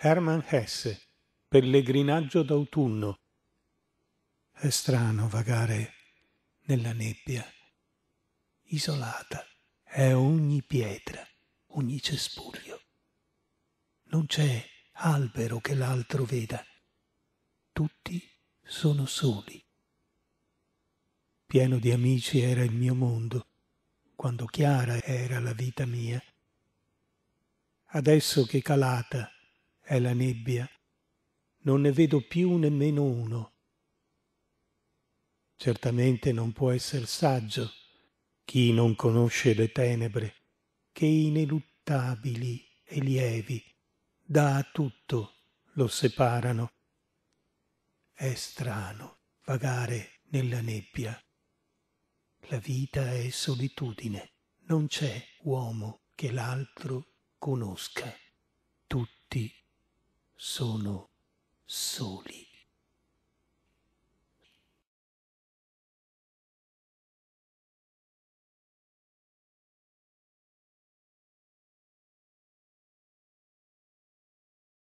Hermann Hesse Pellegrinaggio d'autunno È strano vagare nella nebbia, isolata è ogni pietra, ogni cespuglio. Non c'è albero che l'altro veda, tutti sono soli. Pieno di amici era il mio mondo, quando chiara era la vita mia. Adesso che calata è la nebbia. Non ne vedo più nemmeno uno. Certamente non può essere saggio chi non conosce le tenebre, che ineluttabili e lievi, da a tutto lo separano. È strano vagare nella nebbia. La vita è solitudine, non c'è uomo che l'altro conosca. Tutti sono soli.